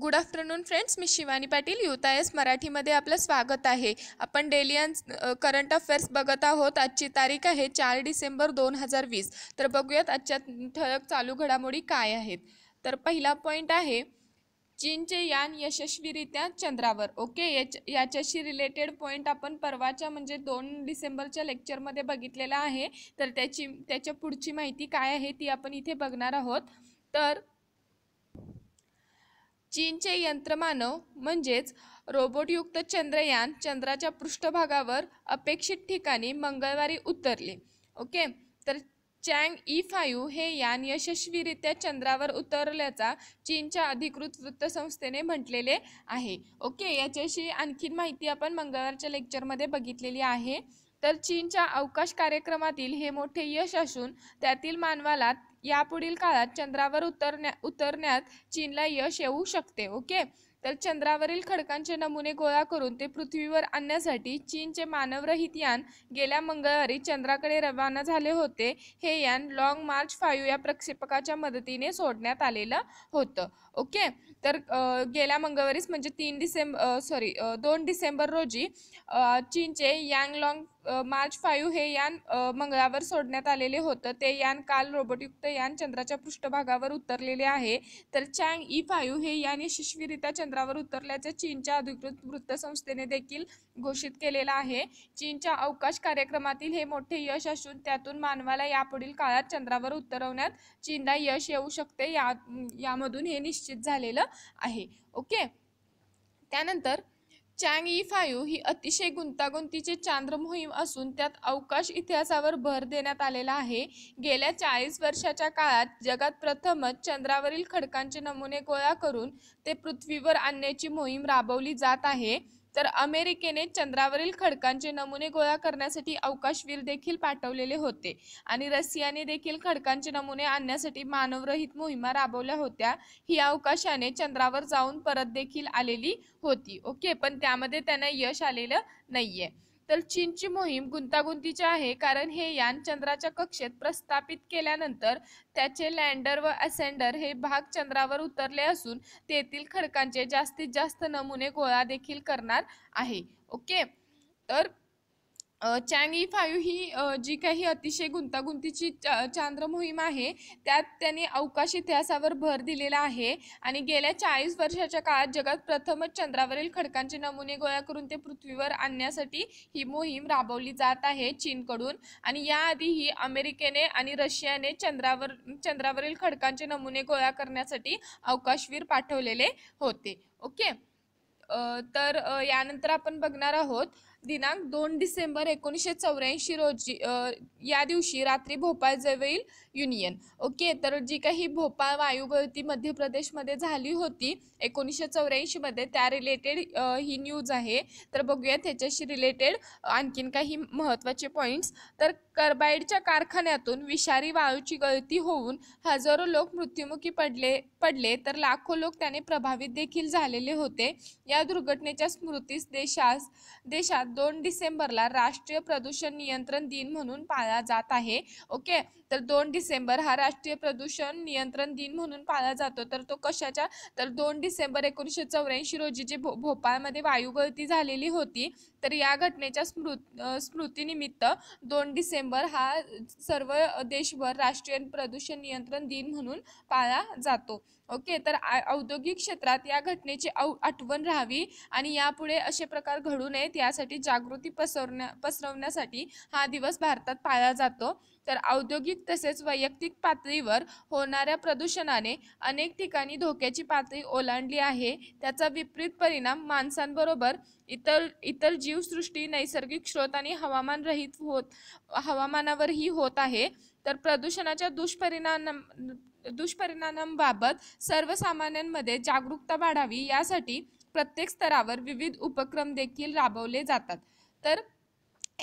good afternoon friends मी Shivani Patil S मराठीमध्ये आपलं स्वागत आहे आपण डेली करंट अफेअर्स बघत आहोत आजची तारीख आहे चार डिसेंबर दोन हजार वीस तर बघूयात आजच्या ठळक चालू घडामोडी काय आहेत तर पहिला पॉईंट आहे चीनचे यान यशस्वीरित्या चंद्रावर ओके याच याच्याशी रिलेटेड पॉईंट आपण परवाच्या म्हणजे दोन डिसेंबरच्या लेक्चरमध्ये बघितलेला आहे तर त्याची त्याच्या पुढची माहिती काय आहे ती आपण इथे बघणार आहोत तर चीनचे यंत्रमानव म्हणजेच रोबोटयुक्त चंद्रयान चंद्राच्या पृष्ठभागावर अपेक्षित ठिकाणी मंगळवारी उतरले ओके तर चँग ई फायू हे यान यशस्वीरित्या चंद्रावर उतरल्याचा चीनच्या अधिकृत वृत्तसंस्थेने म्हटलेले आहे ओके याच्याशी आणखीन माहिती आपण मंगळवारच्या लेक्चरमध्ये बघितलेली आहे तर चीनच्या अवकाश कार्यक्रमातील हे मोठे यश असून त्यातील मानवाला यापुढील काळात चंद्रावर उतरण्या उतरण्यात चीनला यश येऊ शकते ओके तर चंद्रावरील खडकांचे नमुने गोळा करून ते पृथ्वीवर आणण्यासाठी चीनचे मानवरहित यान गेल्या मंगळवारी चंद्राकडे रवाना झाले होते हे यान लॉंग मार्च फायू या प्रक्षेपकाच्या मदतीने सोडण्यात आलेलं होतं ओके तर गेल्या मंगळवारीच म्हणजे तीन डिसेंब सॉरी दोन डिसेंबर रोजी चीनचे यांग लॉंग मार्च फायू हे यान मंगळावर सोडण्यात आलेले होतं ते यान काल रोबोटयुक्त यान चंद्राच्या पृष्ठभागावर उतरलेले आहे तर चँग ई फायू हे यान यशस्वीरित्या चंद्रावर उतरल्याचे चीनच्या अधिकृत वृत्तसंस्थेने देखील घोषित केलेलं आहे चीनच्या अवकाश कार्यक्रमातील हे मोठे यश असून त्यातून मानवाला यापुढील काळात चंद्रावर उतरवण्यात चीनला यश येऊ शकते या यामधून हे निश्चित झालेलं आहे ओके त्यानंतर चांग ई फायू ही अतिशय गुंतागुंतीचे चांद्र मोहीम असून त्यात अवकाश इतिहासावर भर देण्यात आलेला आहे गेल्या चाळीस वर्षाच्या काळात जगात प्रथमच चंद्रावरील खडकांचे नमुने गोळा करून ते पृथ्वीवर आणण्याची मोहीम राबवली जात आहे तर अमेरिकेने चंद्रावरील खडकांचे नमुने गोळा करण्यासाठी अवकाशवीर देखील पाठवलेले होते आणि रशियाने देखील खडकांचे नमुने आणण्यासाठी मानवरहित मोहिमा राबवल्या होत्या ही अवकाशाने चंद्रावर जाऊन परत देखील आलेली होती ओके पण त्यामध्ये त्यांना यश आलेलं नाहीये तर चीनची मोहीम गुंतागुंतीची आहे कारण हे यान चंद्राच्या कक्षेत प्रस्थापित केल्यानंतर त्याचे लँडर व असेंडर हे भाग चंद्रावर उतरले असून तेथील खडकांचे जास्तीत जास्त नमुने गोळा देखील करणार आहे ओके तर ई फायू ही जी काही अतिशय गुंतागुंतीची चा चांद्र मोहीम आहे त्यात त्यांनी अवकाश इतिहासावर भर दिलेला आहे आणि गेल्या चाळीस वर्षाच्या काळात जगात प्रथमच चंद्रावरील खडकांचे नमुने गोळा करून ते पृथ्वीवर आणण्यासाठी ही मोहीम राबवली जात आहे चीनकडून आणि याआधीही अमेरिकेने आणि रशियाने चंद्रावर चंद्रावरील खडकांचे नमुने गोळा करण्यासाठी अवकाशवीर पाठवलेले होते ओके तर यानंतर आपण बघणार आहोत दिनांक दोन डिसेंबर एकोणीसशे चौऱ्याऐंशी रोजी या दिवशी रात्री भोपाळजवळील युनियन ओके तर जी काही भोपाळ वायुगळती मध्य प्रदेशमध्ये झाली होती एकोणीसशे चौऱ्याऐंशीमध्ये त्या रिलेटेड ही न्यूज आहे तर बघूया त्याच्याशी रिलेटेड आणखीन काही महत्त्वाचे पॉईंट्स तर कर्बाईडच्या कारखान्यातून विषारी वायूची गळती होऊन हजारो लोक मृत्युमुखी पडले पडले तर लाखो लोक त्याने प्रभावित देखील झालेले होते या दुर्घटनेच्या स्मृतीस देशास देशात दोन डिसेंबरला राष्ट्रीय प्रदूषण नियंत्रण दिन म्हणून पाळला जात आहे ओके तर दोन डिसेंबर हा राष्ट्रीय प्रदूषण नियंत्रण दिन म्हणून पाळला जातो तर तो कशाच्या तर दोन डिसेंबर एकोणीसशे चौऱ्याऐंशी रोजी जे भो भोपाळमध्ये वायू गळती झालेली होती तर या घटनेच्या स्मृ स्मृतीनिमित्त दोन डिसेंबर हा सर्व देशभर राष्ट्रीय प्रदूषण नियंत्रण दिन म्हणून पाळला जातो ओके तर औद्योगिक क्षेत्रात या घटनेची अव आठवण राहावी आणि यापुढे असे प्रकार घडू नयेत यासाठी जागृती पसरण्या पसरवण्यासाठी हा दिवस भारतात पाळला जातो तर औद्योगिक तसेच वैयक्तिक पातळीवर होणाऱ्या प्रदूषणाने अनेक ठिकाणी धोक्याची पातळी ओलांडली आहे त्याचा विपरीत परिणाम माणसांबरोबर इतर इतर जीवसृष्टी नैसर्गिक स्रोत आणि हवामान रहित होत हवामानावरही होत आहे तर प्रदूषणाच्या दुष्परिणाम दुष्परिणामांबाबत सर्वसामान्यांमध्ये जागरूकता वाढावी यासाठी प्रत्येक स्तरावर विविध उपक्रम देखील राबवले जातात तर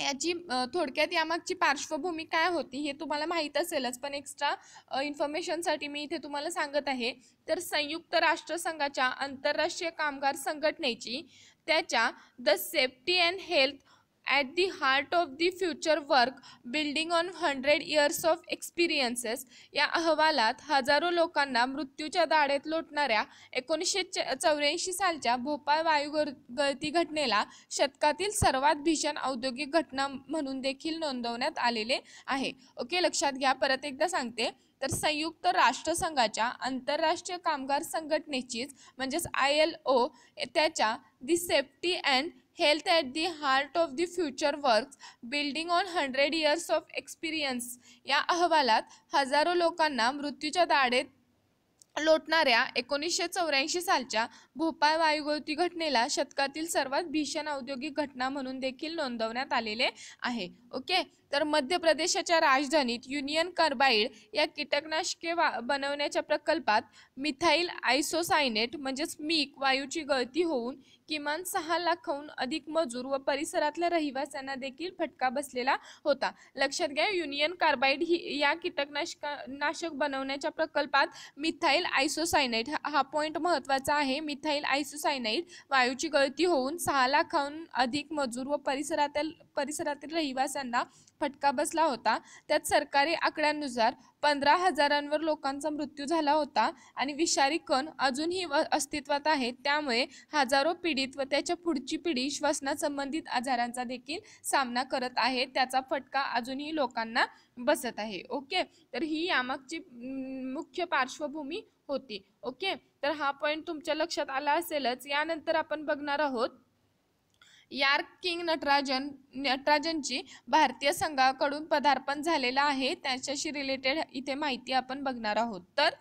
याची थोडक्यात यामागची पार्श्वभूमी काय होती हे तुम्हाला माहीत असेलच पण एक्स्ट्रा इन्फॉर्मेशनसाठी मी इथे तुम्हाला सांगत आहे तर संयुक्त राष्ट्रसंघाच्या आंतरराष्ट्रीय कामगार संघटनेची त्याच्या the safety and health at the heart of the future work building on hundred years of experiences या अहवालात हजारो लोकांना मृत्यूच्या दाढेत लोटणाऱ्या एकोणीसशे च चौऱ्याऐंशी सालच्या भोपाळ वायू गळती घटनेला शतकातील सर्वात भीषण औद्योगिक घटना म्हणून देखील नोंदवण्यात आलेले आहे ओके लक्षात घ्या परत एकदा सांगते तर संयुक्त राष्ट्रसंघाच्या आंतरराष्ट्रीय कामगार संघटनेचीच म्हणजेच आय एल ओ त्याच्या the safety and health at the heart of the future works building on hundred years of experience या अहवालात हजारो लोकांना मृत्यूच्या दाढेत लोटणाऱ्या एकोणीसशे चौऱ्याऐंशी सालच्या भोपाळ वायुगळती घटनेला शतकातील सर्वात भीषण औद्योगिक घटना म्हणून देखील नोंदवण्यात आलेले आहे ओके तर मध्य प्रदेशाच्या राजधानीत युनियन कार्बाईड या कीटकनाशके वा बनवण्याच्या प्रकल्पात मिथाईल आयसोसायनेट म्हणजेच मीक वायूची गळती होऊन किमान सहा लाखाहून अधिक मजूर व परिसरातल्या रहिवाशांना देखील फटका बसलेला होता लक्षात घ्या युनियन कार्बाईड ही या कीटकनाशक नाशक बनवण्याच्या प्रकल्पात मिथाईल आयसोसायनाईट हा पॉईंट महत्त्वाचा आहे मिथाईल आयसोसायनाईट वायूची गळती होऊन सहा लाखाहून अधिक मजूर व परिसरातील परिसरातील रहिवाशांना फटका बसला होता त्यात सरकारी आकड्यांनुसार पंधरा हजारांवर लोकांचा मृत्यू झाला होता आणि विषारी कण अजूनही अस्तित्वात आहे त्यामुळे हजारो पिढीत व त्याच्या पुढची पिढी श्वसनासंबंधित आजारांचा देखील सामना करत आहे त्याचा फटका अजूनही लोकांना बसत आहे ओके तर ही यामागची मुख्य पार्श्वभूमी होती ओके तर हा पॉईंट तुमच्या लक्षात आला असेलच यानंतर आपण बघणार आहोत यार्क किंग नटराजन नटराजनची भारतीय संघाकडून पदार्पण झालेला आहे त्याच्याशी रिलेटेड इथे माहिती आपण बघणार आहोत तर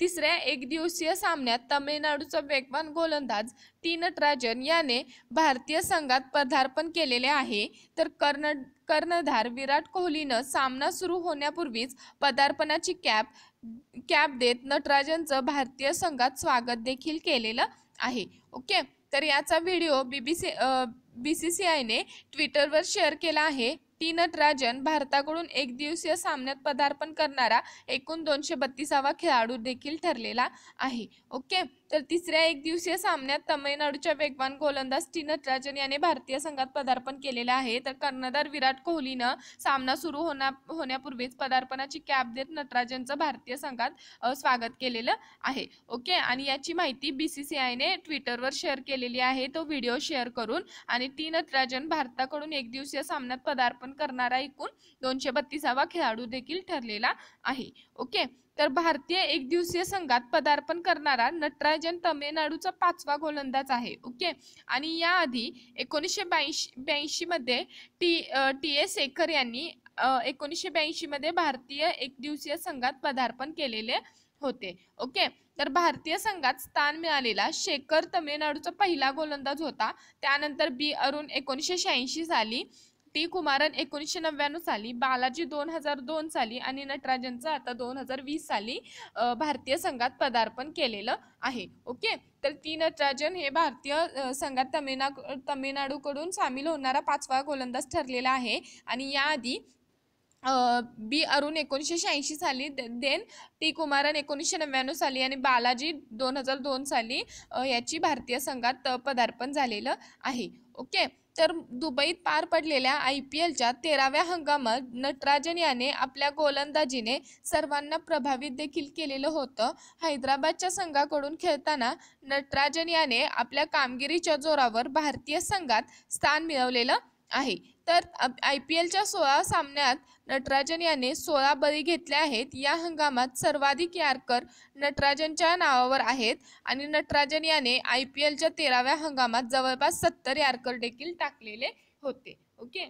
तिसऱ्या एकदिवसीय सामन्यात तमिळनाडूचा वेगवान गोलंदाज टी नटराजन याने भारतीय संघात पदार्पण केलेले आहे तर कर्ण कर्णधार विराट कोहलीनं सामना सुरू होण्यापूर्वीच पदार्पणाची कॅप कॅप देत नटराजनचं भारतीय संघात स्वागत देखील केलेलं आहे ओके तर याचा video B B C B C C आयने ट्विटरवर शेअर केला आहे टी नटराजन भारताकडून एक दिवसीय सामन्यात पदार्पण करणारा एकूण दोनशे बत्तीसावा खेळाडू देखील ठरलेला आहे ओके तर तिसऱ्या एक दिवसीय सामन्यात तमिळनाडूच्या वेगवान गोलंदाज टी नटराजन याने भारतीय संघात पदार्पण केलेलं आहे तर कर्णधार विराट कोहलीनं सामना सुरू होण्या होण्यापूर्वीच पदार्पणाची कॅप देत नटराजनचं भारतीय संघात स्वागत केलेलं आहे ओके आणि याची माहिती बी सी सी आयने ट्विटरवर शेअर केलेली आहे तो व्हिडिओ शेअर करून आणि टी नटराजन भारताकडून एक दिवसीय सामन्यात पदार्पण करणारा एकूण दोनशे बत्तीसावा खेळाडू देखील ठरलेला आहे ओके तर भारतीय एकदिवसीय संघात पदार्पण करणारा नटराजन तमिळनाडूचा पाचवा गोलंदाज आहे ओके आणि याआधी एकोणीसशे ब्याऐंशी ब्याऐंशीमध्ये टी टी ए शेखर यांनी एकोणीसशे मध्ये भारतीय एकदिवसीय संघात पदार्पण केलेले होते ओके तर भारतीय संघात स्थान मिळालेला शेखर तमिळनाडूचा पहिला गोलंदाज होता त्यानंतर बी अरुण एकोणीसशे शहाऐंशी साली टी कुमारन एकोणीसशे नव्याण्णव साली बालाजी दोन हजार दोन साली आणि नटराजनचं आता दोन हजार वीस साली भारतीय संघात पदार्पण केलेलं आहे ओके तर टी नटराजन हे भारतीय संघात तमिळना तमिळनाडूकडून सामील होणारा पाचवा गोलंदाज ठरलेला आहे आणि याआधी बी अरुण एकोणीसशे शहाऐंशी साली देन टी कुमारन एकोणीसशे नव्याण्णव साली आणि बालाजी दोन हजार दोन साली याची भारतीय संघात पदार्पण झालेलं आहे ओके तर दुबईत पार पडलेल्या आय पी एलच्या तेराव्या हंगामात नटराजन याने आपल्या गोलंदाजीने सर्वांना प्रभावित देखील केलेलं होतं हैदराबादच्या संघाकडून खेळताना नटराजन याने आपल्या कामगिरीच्या जोरावर भारतीय संघात स्थान मिळवलेलं आहे तर आय पी एलच्या सोळा सामन्यात नटराजन याने सोळा बळी घेतले आहेत या हंगामात सर्वाधिक यारकर नटराजनच्या नावावर आहेत आणि नटराजन याने आय पी एलच्या तेराव्या हंगामात जवळपास सत्तर यारकर देखील टाकलेले होते ओके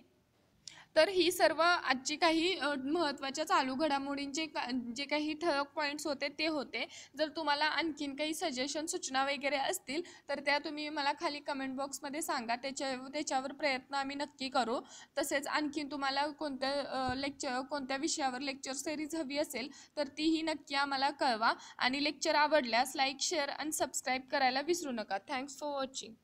तर ही सर्व आजची काही महत्त्वाच्या चालू घडामोडींचे का जे काही ठळक पॉईंट्स होते ते होते जर तुम्हाला आणखीन काही सजेशन सूचना वगैरे असतील तर त्या तुम्ही मला खाली कमेंट बॉक्समध्ये सांगा त्याच्या त्याच्यावर प्रयत्न आम्ही नक्की करू तसेच आणखीन तुम्हाला कोणत्या लेक्चर कोणत्या विषयावर लेक्चर सेरीज हवी असेल तर तीही नक्की आम्हाला कळवा आणि लेक्चर आवडल्यास लाईक शेअर आणि सबस्क्राईब करायला विसरू नका थँक्स फॉर वॉचिंग